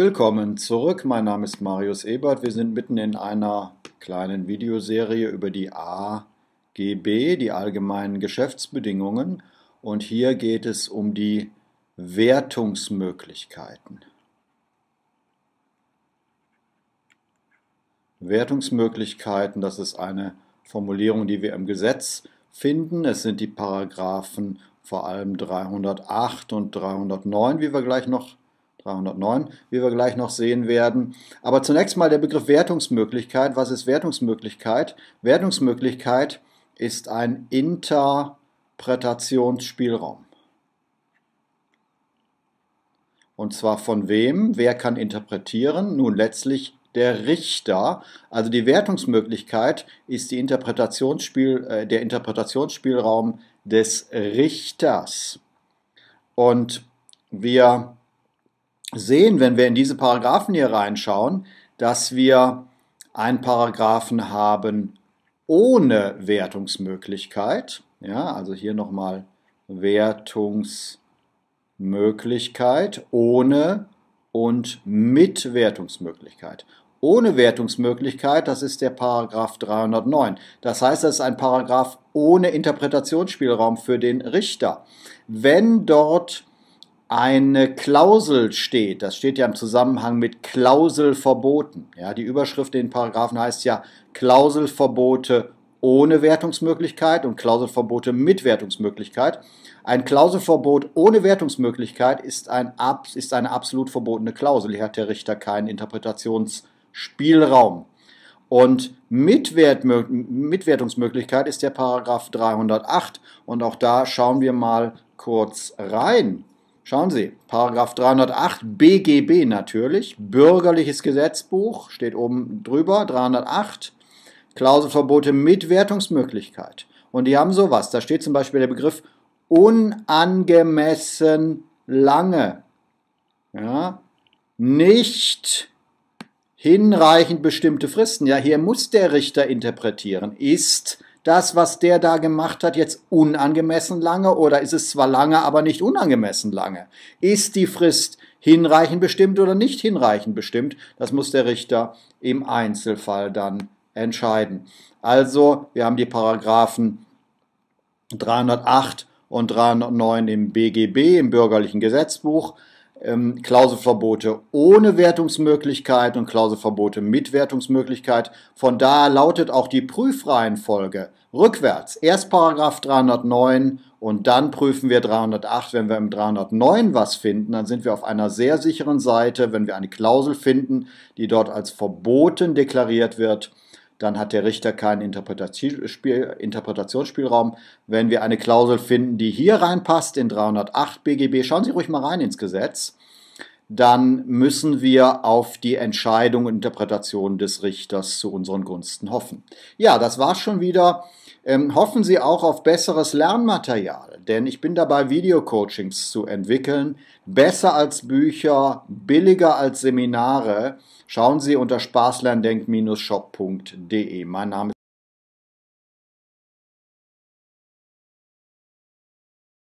Willkommen zurück, mein Name ist Marius Ebert. Wir sind mitten in einer kleinen Videoserie über die AGB, die allgemeinen Geschäftsbedingungen. Und hier geht es um die Wertungsmöglichkeiten. Wertungsmöglichkeiten, das ist eine Formulierung, die wir im Gesetz finden. Es sind die Paragraphen vor allem 308 und 309, wie wir gleich noch 309, wie wir gleich noch sehen werden. Aber zunächst mal der Begriff Wertungsmöglichkeit. Was ist Wertungsmöglichkeit? Wertungsmöglichkeit ist ein Interpretationsspielraum. Und zwar von wem? Wer kann interpretieren? Nun letztlich der Richter. Also die Wertungsmöglichkeit ist die Interpretationsspiel, äh, der Interpretationsspielraum des Richters. Und wir sehen, wenn wir in diese Paragraphen hier reinschauen, dass wir einen Paragraphen haben ohne Wertungsmöglichkeit. Ja, also hier nochmal Wertungsmöglichkeit ohne und mit Wertungsmöglichkeit. Ohne Wertungsmöglichkeit, das ist der Paragraph 309. Das heißt, das ist ein Paragraph ohne Interpretationsspielraum für den Richter. Wenn dort eine Klausel steht, das steht ja im Zusammenhang mit Klauselverboten. Ja, die Überschrift in den Paragraphen heißt ja Klauselverbote ohne Wertungsmöglichkeit und Klauselverbote mit Wertungsmöglichkeit. Ein Klauselverbot ohne Wertungsmöglichkeit ist, ein, ist eine absolut verbotene Klausel. Hier hat der Richter keinen Interpretationsspielraum. Und Mitwert, Mitwertungsmöglichkeit ist der Paragraph 308. Und auch da schauen wir mal kurz rein. Schauen Sie, Paragraph 308 BGB natürlich, bürgerliches Gesetzbuch, steht oben drüber, 308, Klauselverbote mit Wertungsmöglichkeit. Und die haben sowas, da steht zum Beispiel der Begriff unangemessen lange, ja, nicht hinreichend bestimmte Fristen. Ja, hier muss der Richter interpretieren. Ist das, was der da gemacht hat, jetzt unangemessen lange oder ist es zwar lange, aber nicht unangemessen lange? Ist die Frist hinreichend bestimmt oder nicht hinreichend bestimmt? Das muss der Richter im Einzelfall dann entscheiden. Also, wir haben die Paragraphen 308 und 309 im BGB, im bürgerlichen Gesetzbuch ähm, Klauselverbote ohne Wertungsmöglichkeit und Klauselverbote mit Wertungsmöglichkeit. Von daher lautet auch die Prüfreihenfolge rückwärts. Erst Paragraph 309 und dann prüfen wir 308. Wenn wir im 309 was finden, dann sind wir auf einer sehr sicheren Seite, wenn wir eine Klausel finden, die dort als verboten deklariert wird dann hat der Richter keinen Interpretationsspielraum. Wenn wir eine Klausel finden, die hier reinpasst in 308 BGB, schauen Sie ruhig mal rein ins Gesetz dann müssen wir auf die Entscheidung und Interpretation des Richters zu unseren Gunsten hoffen. Ja, das war's schon wieder. Ähm, hoffen Sie auch auf besseres Lernmaterial, denn ich bin dabei, Videocoachings zu entwickeln. Besser als Bücher, billiger als Seminare. Schauen Sie unter spaßlerndenk-shop.de. Mein Name ist